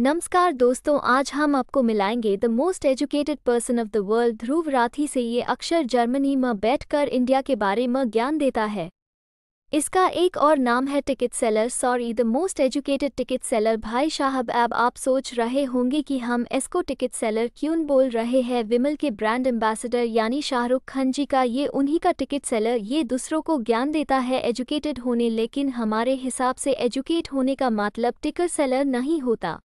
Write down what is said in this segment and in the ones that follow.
नमस्कार दोस्तों आज हम आपको मिलाएंगे the most educated person of the world Dhruv Rathee से ये अक्षर जर्मनी में बैठकर इंडिया के बारे में ज्ञान देता है इसका एक और नाम है ticket seller sorry the most educated ticket seller भाई शाहब अब आप सोच रहे होंगे कि हम इसको टिकट सेलर क्यों बोल रहे हैं विमल के ब्रांड एम्बेसडर यानी शाहरुख खान जी का ये उन्हीं का टिकट सेलर ये दूसरों को ज्ञान देता है एजुकेटेड होने लेकिन हमारे हिसाब से एजुकेट होने का मतलब टिकट सेलर नहीं होता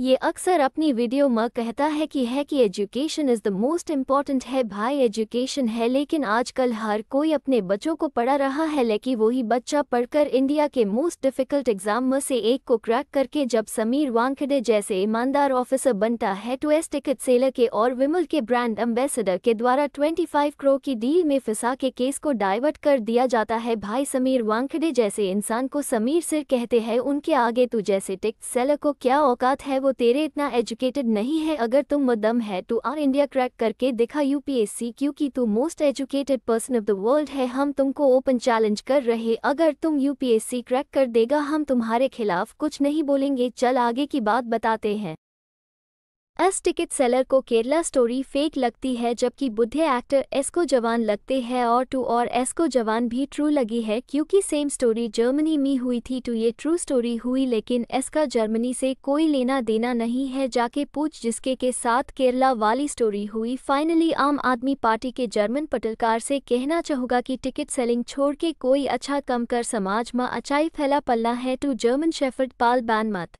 ये अक्सर अपनी वीडियो में कहता है कि है कि education is the most important है भाई एजुकेशन है लेकिन आजकल हर कोई अपने बच्चों को पढ़ा रहा है लेकिन वही बच्चा पढ़कर इंडिया के मोस्ट डिफ़िकल्ट एग्ज़ाम में से एक को क्रैक करके जब समीर वांखडे जैसे ईमानदार ऑफिसर बनता है तो एस टिकट सेलर के और विमल के ब्रांड एम्बेसडर के द्वारा ट्वेंटी फाइव की डील में फिसा के केस को डाइवर्ट कर दिया जाता है भाई समीर वांखडे जैसे इंसान को समीर सिर कहते हैं उनके आगे तो जैसे टिकट सेलर को क्या औकात है वो वो तेरे इतना एजुकेटेड नहीं है अगर तुम मदम है तो आर इंडिया क्रैक करके दिखा यूपीएससी क्योंकि तू most educated person of the world है हम तुमको ओपन चैलेंज कर रहे अगर तुम यूपीएससी क्रैक कर देगा हम तुम्हारे खिलाफ कुछ नहीं बोलेंगे चल आगे की बात बताते हैं एस टिकट सेलर को केरला स्टोरी फेक लगती है जबकि बुद्धे एक्टर एस को जवान लगते हैं और टू और एस को जवान भी ट्रू लगी है क्योंकि सेम स्टोरी जर्मनी में हुई थी टू तो ये ट्रू स्टोरी हुई लेकिन एस का जर्मनी से कोई लेना देना नहीं है जाके पूछ जिसके के साथ केरला वाली स्टोरी हुई फाइनली आम आदमी पार्टी के जर्मन पटलकार से कहना चाहूँगा कि टिकट सेलिंग छोड़ के कोई अच्छा कम कर समाज में अचाई फैला पल्ला है टू तो जर्मन शेफर्ड पाल बैन मत